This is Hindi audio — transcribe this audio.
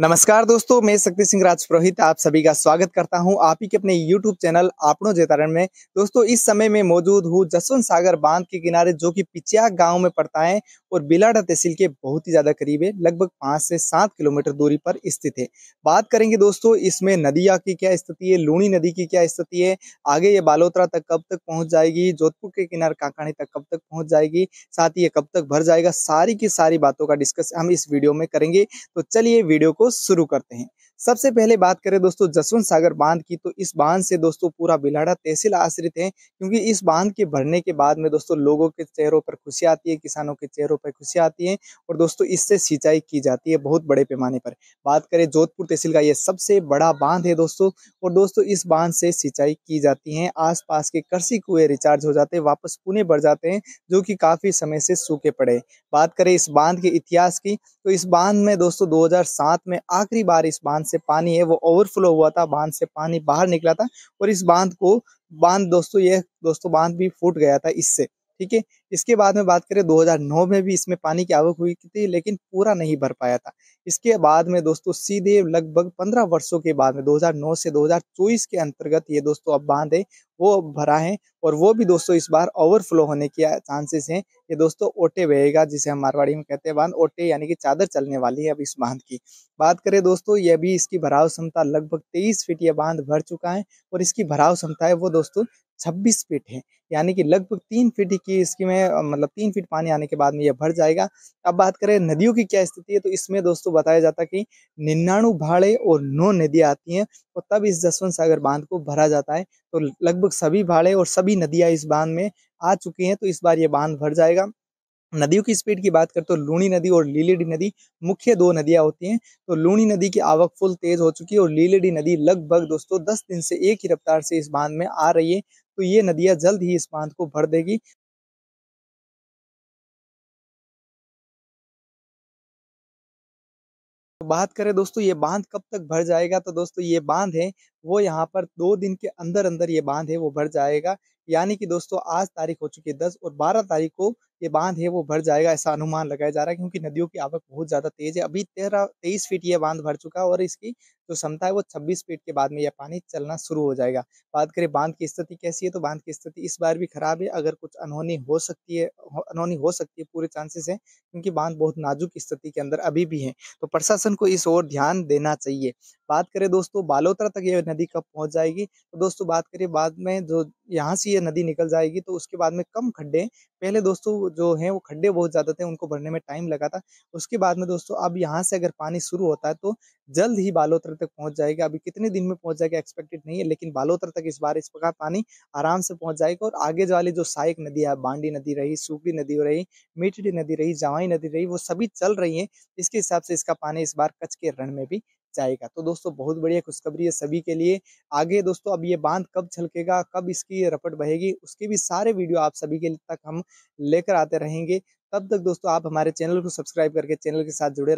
नमस्कार दोस्तों मैं शक्ति सिंह राजपुरोहित आप सभी का स्वागत करता हूं आप ही के अपने YouTube चैनल आपनों जेतारण में दोस्तों इस समय में मौजूद हूं जसवंत सागर बांध के किनारे जो कि पिचिया गांव में पड़ता है और बिलाडा तहसील के बहुत ही ज्यादा करीब है लगभग पांच से सात किलोमीटर दूरी पर स्थित है बात करेंगे दोस्तों इसमें नदिया की क्या स्थिति है लूणी नदी की क्या स्थिति है आगे ये बालोतरा तक कब तक पहुंच जाएगी जोधपुर के किनारे कांकाणी तक कब तक पहुंच जाएगी साथ ही ये कब तक भर जाएगा सारी की सारी बातों का डिस्कस हम इस वीडियो में करेंगे तो चलिए वीडियो को शुरू करते हैं सबसे पहले बात करें दोस्तों जसवंत सागर बांध की तो इस बांध से दोस्तों पूरा बिलाड़ा तहसील आश्रित है क्योंकि इस बांध के भरने के बाद में दोस्तों लोगों के चेहरों पर खुशी आती है किसानों के चेहरों पर खुशी आती है और दोस्तों इससे सिंचाई की जाती है बहुत बड़े पैमाने पर बात करें जोधपुर तहसील का ये सबसे बड़ा बांध है दोस्तों और दोस्तों इस बांध से सिंचाई की जाती है आस के कृषि कुएं रिचार्ज हो जाते हैं वापस पुणे भर जाते हैं जो कि काफी समय से सूखे पड़े बात करें इस बांध के इतिहास की तो इस बांध में दोस्तों दो में आखिरी बार इस बांध से पानी है वो ओवरफ्लो हुआ था बांध से पानी बाहर निकला था और इस बांध को बांध दोस्तों यह दोस्तों बांध भी फूट गया था इससे ठीक है इसके बाद में बात करें 2009 में भी इसमें पानी की आवक हुई थी लेकिन पूरा नहीं भर पाया था इसके बाद में दोस्तों सीधे लगभग 15 वर्षों के बाद में 2009 से 2024 के अंतर्गत ये दोस्तों अब बांध है वो भरा है और वो भी दोस्तों इस बार ओवरफ्लो होने के चांसेस हैं ये दोस्तों ओटे बहेगा जिसे हम मारवाड़ी में कहते हैं बांध ओटे यानी कि चादर चलने वाली है अब इस बांध की बात करें दोस्तों ये भी इसकी भराव क्षमता लगभग तेईस फीट ये बांध भर चुका है और इसकी भराव क्षमता है वो दोस्तों छब्बीस फीट है यानी कि लगभग तीन फीट की इसकी में में मतलब तीन फीट पानी आने के बाद में यह भर जाएगा अब बात करें नदियों की क्या स्थिति है तो इसमें दोस्तों बताया जाता है कि निन्यानु भाड़े और नौ नदियाँ आती हैं और तब इस जसवंत सागर बांध को भरा जाता है तो लगभग सभी भाड़े और सभी नदियाँ इस बांध में आ चुकी हैं तो इस बार ये बांध भर जाएगा नदियों की स्पीड की बात करें तो लूणी नदी और लीलेडी नदी मुख्य दो नदियां होती हैं तो लूणी नदी की आवक फुल तेज हो चुकी है और लीलेडी नदी लगभग दोस्तों दस दिन से एक ही रफ्तार से इस बांध में आ रही है तो ये नदियां जल्द ही इस बांध को भर देगी तो बात करें दोस्तों ये बांध कब तक भर जाएगा तो दोस्तों ये बांध है वो यहाँ पर दो दिन के अंदर अंदर ये बांध है वो भर जाएगा यानी कि दोस्तों आज तारीख हो चुकी है दस और बारह तारीख को ये बांध है वो भर जाएगा ऐसा अनुमान लगाया जा रहा है क्योंकि नदियों की आवक बहुत ज़्यादा तेज है अभी तेरह तेईस फीट ये बांध भर चुका है और इसकी जो क्षमता है वो छब्बीस फीट के बाद में यह पानी चलना शुरू हो जाएगा बात करें बांध की स्थिति कैसी है तो बांध की स्थिति इस बार भी खराब है अगर कुछ अनहोनी हो सकती है अनहोनी हो सकती है पूरे चांसेस है क्योंकि बांध बहुत नाजुक स्थिति के अंदर अभी भी है तो प्रशासन को इस ओर ध्यान देना चाहिए बात करें दोस्तों बालोतरा तक ये नदी कब पहुंच जाएगी तो दोस्तों बात करें बाद में जो यहाँ से ये नदी निकल जाएगी तो उसके बाद में कम खड्डे पहले दोस्तों जो हैं वो खड्डे बहुत ज़्यादा थे उनको भरने में टाइम लगा था उसके बाद में दोस्तों अब यहाँ से अगर पानी शुरू होता है तो जल्द ही बालोतर तक पहुँच जाएगा अभी कितने दिन में पहुँच जाएगा एक्सपेक्टेड नहीं है लेकिन बालोतर तक इस बार इस प्रकार पानी आराम से पहुँच जाएगा और आगे वाली जो सहायक नदी है बांडी नदी रही सूखड़ी नदी रही मीठड़ी नदी रही जवाई नदी रही वो सभी चल रही है इसके हिसाब से इसका पानी इस बार कच्छ के रण में भी जाएगा तो दोस्तों बहुत बढ़िया खुशखबरी है सभी के लिए आगे दोस्तों अब ये बांध कब छलकेगा कब इसकी रपट बहेगी उसके भी सारे वीडियो आप सभी के तक हम लेकर आते रहेंगे तब तक दोस्तों आप हमारे चैनल को सब्सक्राइब करके चैनल के साथ जुड़े